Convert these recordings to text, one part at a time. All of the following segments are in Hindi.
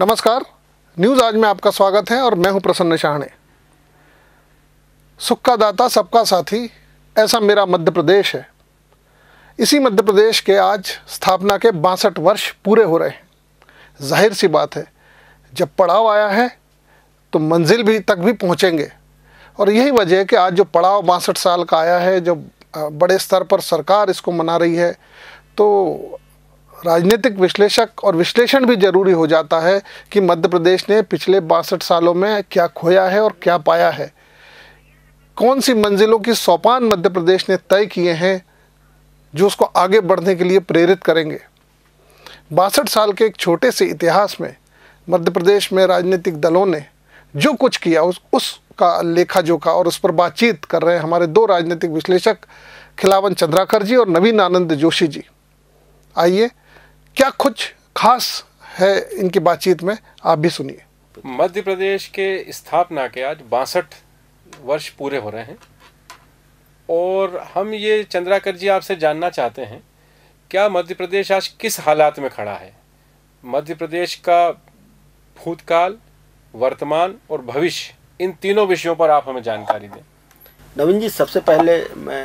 नमस्कार न्यूज़ आज में आपका स्वागत है और मैं हूं प्रसन्न शाहणे सुख का दाता सबका साथी ऐसा मेरा मध्य प्रदेश है इसी मध्य प्रदेश के आज स्थापना के बासठ वर्ष पूरे हो रहे हैं जाहिर सी बात है जब पड़ाव आया है तो मंजिल भी तक भी पहुंचेंगे और यही वजह है कि आज जो पड़ाव बासठ साल का आया है जो बड़े स्तर पर सरकार इसको मना रही है तो राजनीतिक विश्लेषक और विश्लेषण भी जरूरी हो जाता है कि मध्य प्रदेश ने पिछले बासठ सालों में क्या खोया है और क्या पाया है कौन सी मंजिलों की सोपान मध्य प्रदेश ने तय किए हैं जो उसको आगे बढ़ने के लिए प्रेरित करेंगे बासठ साल के एक छोटे से इतिहास में मध्य प्रदेश में राजनीतिक दलों ने जो कुछ किया उस उसका लेखा जोखा और उस पर बातचीत कर रहे हैं हमारे दो राजनीतिक विश्लेषक खिलावन चंद्राकर जी और नवीन आनंद जोशी जी आइए क्या कुछ खास है इनकी बातचीत में आप भी सुनिए मध्य प्रदेश के स्थापना के आज बासठ वर्ष पूरे हो रहे हैं और हम ये चंद्राकर जी आपसे जानना चाहते हैं क्या मध्य प्रदेश आज किस हालात में खड़ा है मध्य प्रदेश का भूतकाल वर्तमान और भविष्य इन तीनों विषयों पर आप हमें जानकारी दें नवीन जी सबसे पहले मैं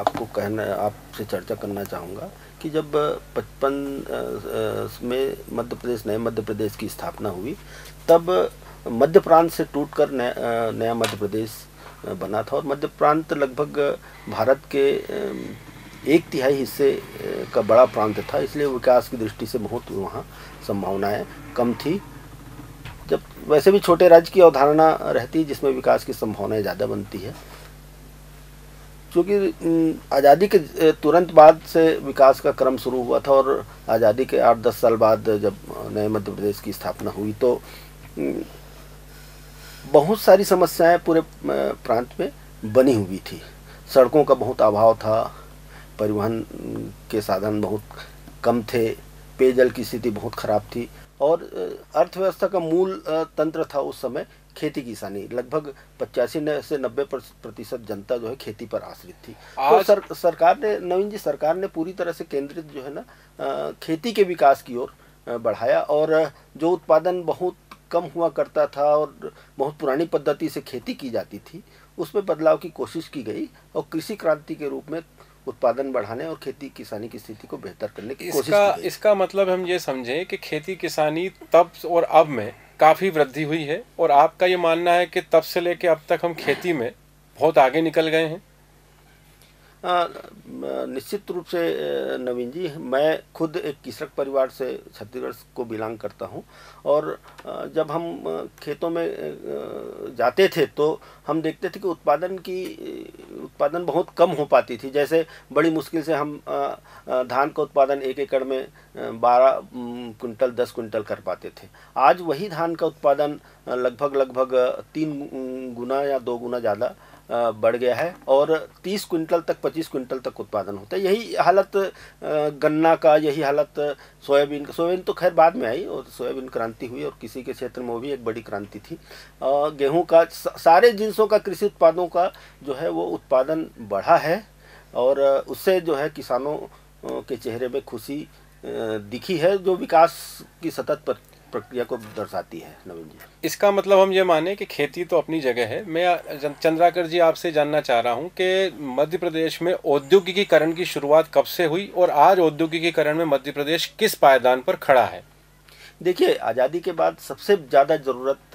आपको कहना आपसे चर्चा करना चाहूँगा कि जब पचपन में मध्य प्रदेश नए मध्य प्रदेश की स्थापना हुई तब मध्य प्रांत से टूटकर नया, नया मध्य प्रदेश बना था और मध्य प्रांत लगभग भारत के एक तिहाई हिस्से का बड़ा प्रांत था इसलिए विकास की दृष्टि से बहुत वहाँ संभावनाएं कम थी जब वैसे भी छोटे राज्य की अवधारणा रहती है जिसमें विकास की संभावनाएं ज़्यादा बनती है क्योंकि आज़ादी के तुरंत बाद से विकास का क्रम शुरू हुआ था और आज़ादी के आठ दस साल बाद जब नए मध्य प्रदेश की स्थापना हुई तो बहुत सारी समस्याएं पूरे प्रांत में बनी हुई थी सड़कों का बहुत अभाव था परिवहन के साधन बहुत कम थे पेयजल की स्थिति बहुत ख़राब थी और अर्थव्यवस्था का मूल तंत्र था उस समय खेती किसानी लगभग पचासी से नब्बे प्रतिशत जनता जो है खेती पर आश्रित थी तो सर, सरकार ने नवीन जी सरकार ने पूरी तरह से केंद्रित जो है ना खेती के विकास की ओर बढ़ाया और जो उत्पादन बहुत कम हुआ करता था और बहुत पुरानी पद्धति से खेती की जाती थी उसमें बदलाव की कोशिश की गई और कृषि क्रांति के रूप में उत्पादन बढ़ाने और खेती किसानी की स्थिति को बेहतर करने की इसका, कोशिश की गई। इसका मतलब हम ये समझें कि खेती किसानी तब और अब में काफ़ी वृद्धि हुई है और आपका ये मानना है कि तब से लेके अब तक हम खेती में बहुत आगे निकल गए हैं निश्चित रूप से नवीन जी मैं खुद एक कृषक परिवार से छत्तीसगढ़ को बिलोंग करता हूं और जब हम खेतों में जाते थे तो हम देखते थे कि उत्पादन की उत्पादन बहुत कम हो पाती थी जैसे बड़ी मुश्किल से हम धान का उत्पादन एक एकड़ में बारह कुंटल दस कुंटल कर पाते थे आज वही धान का उत्पादन लगभग लगभग तीन गुना या दो गुना ज़्यादा बढ़ गया है और 30 क्विंटल तक 25 क्विंटल तक उत्पादन होता है यही हालत गन्ना का यही हालत सोयाबीन का सोयाबीन तो खैर बाद में आई और सोयाबीन क्रांति हुई और किसी के क्षेत्र में वो भी एक बड़ी क्रांति थी गेहूँ का सारे जिनसों का कृषि उत्पादों का जो है वो उत्पादन बढ़ा है और उससे जो है किसानों के चेहरे में खुशी दिखी है जो विकास की सतत प्रक्रिया को दर्शाती है नवीन जी इसका मतलब हम ये माने कि खेती तो अपनी जगह है मैं चंद्राकर जी आपसे जानना चाह रहा हूँ कि मध्य प्रदेश में औद्योगिकीकरण की शुरुआत कब से हुई और आज औद्योगिकीकरण में मध्य प्रदेश किस पायदान पर खड़ा है देखिए आज़ादी के बाद सबसे ज़्यादा ज़रूरत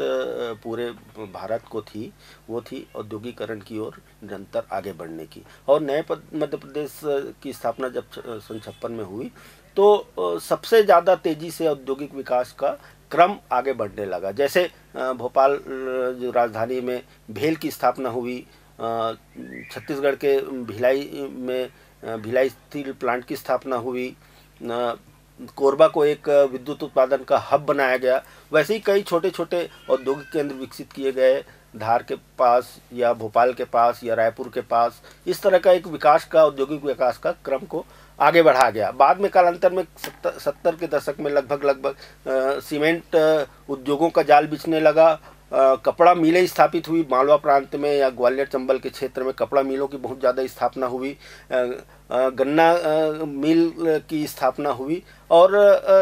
पूरे भारत को थी वो थी औद्योगिकरण की ओर निरंतर आगे बढ़ने की और नए मध्य प्रदेश की स्थापना जब सन छप्पन में हुई तो सबसे ज़्यादा तेज़ी से औद्योगिक विकास का क्रम आगे बढ़ने लगा जैसे भोपाल जो राजधानी में भेल की स्थापना हुई छत्तीसगढ़ के भिलाई में भिलाई स्टील प्लांट की स्थापना हुई कोरबा को एक विद्युत उत्पादन का हब बनाया गया वैसे ही कई छोटे छोटे औद्योगिक केंद्र विकसित किए गए धार के पास या भोपाल के पास या रायपुर के पास इस तरह का एक विकास का औद्योगिक विकास का क्रम को आगे बढ़ा गया बाद में कालांतर में सत्तर सत्तर के दशक में लगभग लगभग सीमेंट उद्योगों का जाल बिछने लगा कपड़ा मिलें स्थापित हुई मालवा प्रांत में या ग्वालियर चंबल के क्षेत्र में कपड़ा मिलों की बहुत ज़्यादा स्थापना हुई गन्ना मिल की स्थापना हुई और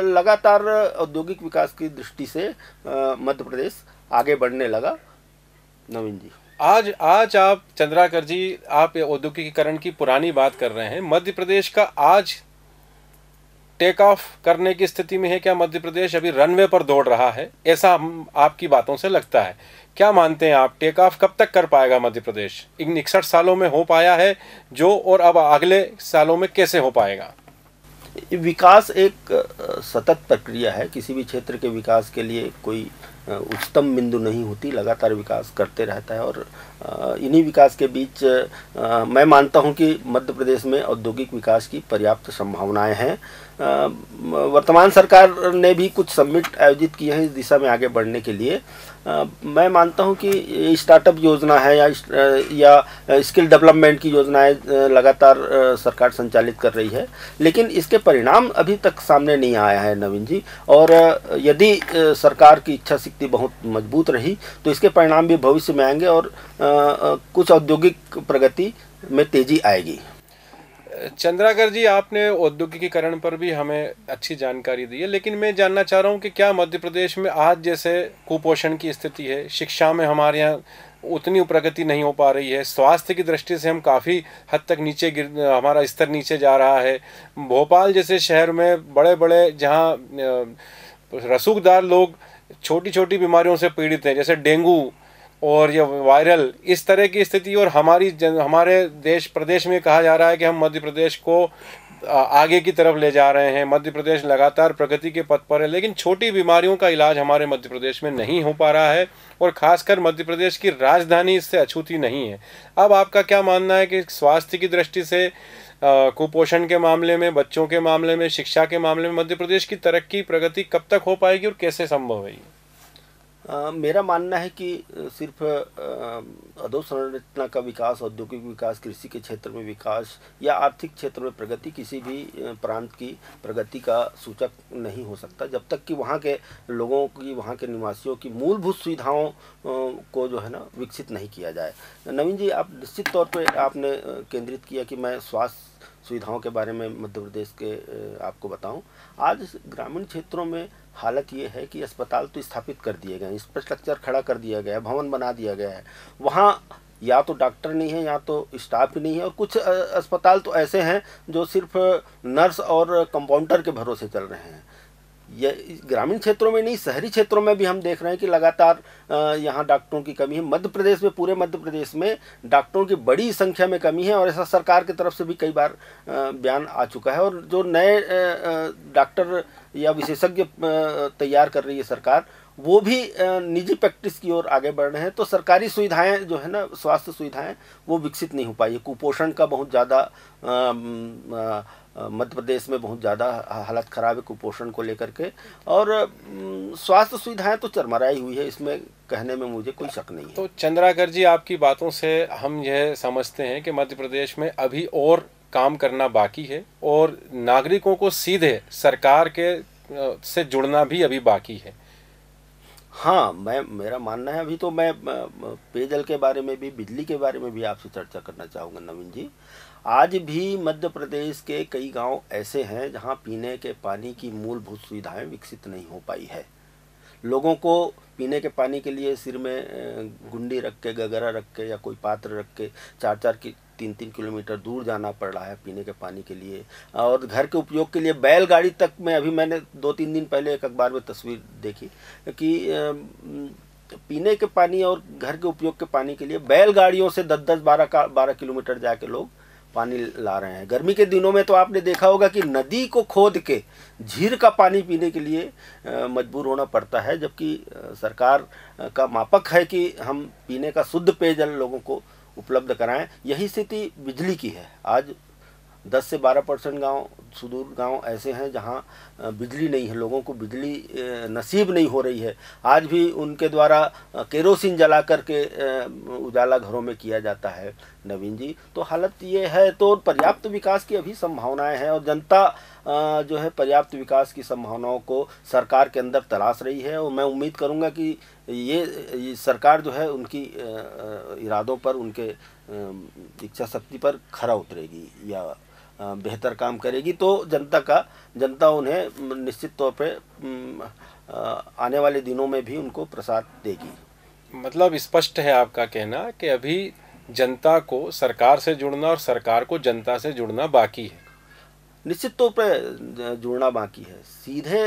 लगातार औद्योगिक विकास की दृष्टि से मध्य प्रदेश आगे बढ़ने लगा नवीन जी आज आज आप चंद्राकर जी आप औद्योगिकीकरण की पुरानी बात कर रहे हैं मध्य प्रदेश का आज टेक ऑफ करने की स्थिति में है क्या मध्य प्रदेश अभी रनवे पर दौड़ रहा है ऐसा आपकी बातों से लगता है क्या मानते हैं आप टेक ऑफ कब तक कर पाएगा मध्य प्रदेश इन इकसठ सालों में हो पाया है जो और अब अगले सालों में कैसे हो पाएगा विकास एक सतत प्रक्रिया है किसी भी क्षेत्र के विकास के लिए कोई उच्चतम बिंदु नहीं होती लगातार विकास करते रहता है और इन्हीं विकास के बीच मैं मानता हूं कि मध्य प्रदेश में औद्योगिक विकास की पर्याप्त संभावनाएं हैं वर्तमान सरकार ने भी कुछ सम्मिट आयोजित किए हैं इस दिशा में आगे बढ़ने के लिए आ, मैं मानता हूं कि स्टार्टअप योजना है या या स्किल डेवलपमेंट की योजनाएं लगातार सरकार संचालित कर रही है लेकिन इसके परिणाम अभी तक सामने नहीं आया है नवीन जी और यदि सरकार की इच्छा शक्ति बहुत मजबूत रही तो इसके परिणाम भी भविष्य में आएंगे और आ, कुछ औद्योगिक प्रगति में तेजी आएगी चंद्राकर जी आपने औद्योगिकीकरण पर भी हमें अच्छी जानकारी दी है लेकिन मैं जानना चाह रहा हूँ कि क्या मध्य प्रदेश में आज जैसे कुपोषण की स्थिति है शिक्षा में हमारे यहाँ उतनी प्रगति नहीं हो पा रही है स्वास्थ्य की दृष्टि से हम काफ़ी हद तक नीचे गिर हमारा स्तर नीचे जा रहा है भोपाल जैसे शहर में बड़े बड़े जहाँ रसूखदार लोग छोटी छोटी बीमारियों से पीड़ित हैं जैसे डेंगू और ये वायरल इस तरह की स्थिति और हमारी जन हमारे देश प्रदेश में कहा जा रहा है कि हम मध्य प्रदेश को आगे की तरफ ले जा रहे हैं मध्य प्रदेश लगातार प्रगति के पथ पर है लेकिन छोटी बीमारियों का इलाज हमारे मध्य प्रदेश में नहीं हो पा रहा है और खासकर मध्य प्रदेश की राजधानी इससे अछूती नहीं है अब आपका क्या मानना है कि स्वास्थ्य की दृष्टि से कुपोषण के मामले में बच्चों के मामले में शिक्षा के मामले में मध्य प्रदेश की तरक्की प्रगति कब तक हो पाएगी और कैसे संभव है ये आ, मेरा मानना है कि सिर्फ अधोसंरचना का विकास औद्योगिक विकास कृषि के क्षेत्र में विकास या आर्थिक क्षेत्र में प्रगति किसी भी प्रांत की प्रगति का सूचक नहीं हो सकता जब तक कि वहाँ के लोगों की वहाँ के निवासियों की मूलभूत सुविधाओं को जो है ना विकसित नहीं किया जाए नवीन जी आप निश्चित तौर पर आपने केंद्रित किया कि मैं स्वास्थ्य सुविधाओं के बारे में मध्य प्रदेश के आपको बताऊं आज ग्रामीण क्षेत्रों में हालत ये है कि अस्पताल तो स्थापित कर दिए गए इंफ्रास्ट्रक्चर खड़ा कर दिया गया भवन बना दिया गया है वहाँ या तो डॉक्टर नहीं है या तो स्टाफ ही नहीं है और कुछ अस्पताल तो ऐसे हैं जो सिर्फ नर्स और कंपाउंडर के भरोसे चल रहे हैं ये ग्रामीण क्षेत्रों में नहीं शहरी क्षेत्रों में भी हम देख रहे हैं कि लगातार यहाँ डॉक्टरों की कमी है मध्य प्रदेश में पूरे मध्य प्रदेश में डॉक्टरों की बड़ी संख्या में कमी है और ऐसा सरकार की तरफ से भी कई बार बयान आ चुका है और जो नए डॉक्टर या विशेषज्ञ तैयार कर रही है सरकार वो भी निजी प्रैक्टिस की ओर आगे बढ़ रहे हैं तो सरकारी सुविधाएं जो है ना स्वास्थ्य सुविधाएं वो विकसित नहीं हो पाई है कुपोषण का बहुत ज़्यादा मध्य प्रदेश में बहुत ज़्यादा हालत ख़राब है कुपोषण को लेकर के और स्वास्थ्य सुविधाएं तो चरमराई हुई है इसमें कहने में मुझे कोई शक नहीं है तो चंद्राकर जी आपकी बातों से हम यह समझते हैं कि मध्य प्रदेश में अभी और काम करना बाकी है और नागरिकों को सीधे सरकार के से जुड़ना भी अभी बाकी है हाँ मैं मेरा मानना है अभी तो मैं पेयजल के बारे में भी बिजली के बारे में भी आपसे चर्चा करना चाहूँगा नवीन जी आज भी मध्य प्रदेश के कई गांव ऐसे हैं जहां पीने के पानी की मूलभूत सुविधाएं विकसित नहीं हो पाई है लोगों को पीने के पानी के लिए सिर में गुंडी रख के गगरा रख के या कोई पात्र रख के चार चार की तीन तीन किलोमीटर दूर जाना पड़ रहा है पीने के पानी के लिए और घर के उपयोग के लिए बैलगाड़ी तक में अभी मैंने दो तीन दिन पहले एक अखबार में तस्वीर देखी कि पीने के पानी और घर के उपयोग के पानी के लिए बैलगाड़ियों से दस दस बारह का बारह किलोमीटर जाके लोग पानी ला रहे हैं गर्मी के दिनों में तो आपने देखा होगा कि नदी को खोद के झीर का पानी पीने के लिए मजबूर होना पड़ता है जबकि सरकार का मापक है कि हम पीने का शुद्ध पेयजल लोगों को उपलब्ध कराएं यही स्थिति बिजली की है आज 10 से 12 परसेंट गाँव सुदूर गांव ऐसे हैं जहां बिजली नहीं है लोगों को बिजली नसीब नहीं हो रही है आज भी उनके द्वारा केरोसिन जला करके उजाला घरों में किया जाता है नवीन जी तो हालत ये है तो पर्याप्त विकास की अभी संभावनाएं हैं और जनता जो है पर्याप्त विकास की संभावनाओं को सरकार के अंदर तलाश रही है और मैं उम्मीद करूंगा कि ये, सरकार जो है उनकी इरादों पर उनके इच्छा शक्ति पर खरा उतरेगी या बेहतर काम करेगी तो जनता का जनता उन्हें निश्चित तौर पर आने वाले दिनों में भी उनको प्रसाद देगी मतलब स्पष्ट है आपका कहना कि अभी जनता को सरकार से जुड़ना और सरकार को जनता से जुड़ना बाकी है निश्चित तौर पर जुड़ना बाकी है सीधे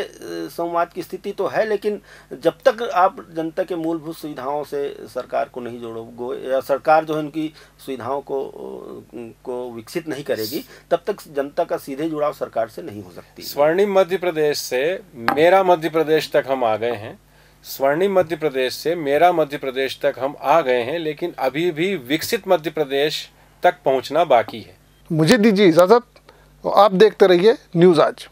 संवाद की स्थिति तो है लेकिन जब तक आप जनता के मूलभूत सुविधाओं से सरकार को नहीं जोड़ोगे या सरकार जो है उनकी सुविधाओं को को विकसित नहीं करेगी तब तक जनता का सीधे जुड़ाव सरकार से नहीं हो सकती स्वर्णिम मध्य प्रदेश से मेरा मध्य प्रदेश तक हम आ गए हैं स्वर्णिम मध्य प्रदेश से मेरा मध्य प्रदेश तक हम आ गए हैं लेकिन अभी भी विकसित मध्य प्रदेश तक पहुंचना बाकी है मुझे दीजिए इजाज़त आप देखते रहिए न्यूज़ आज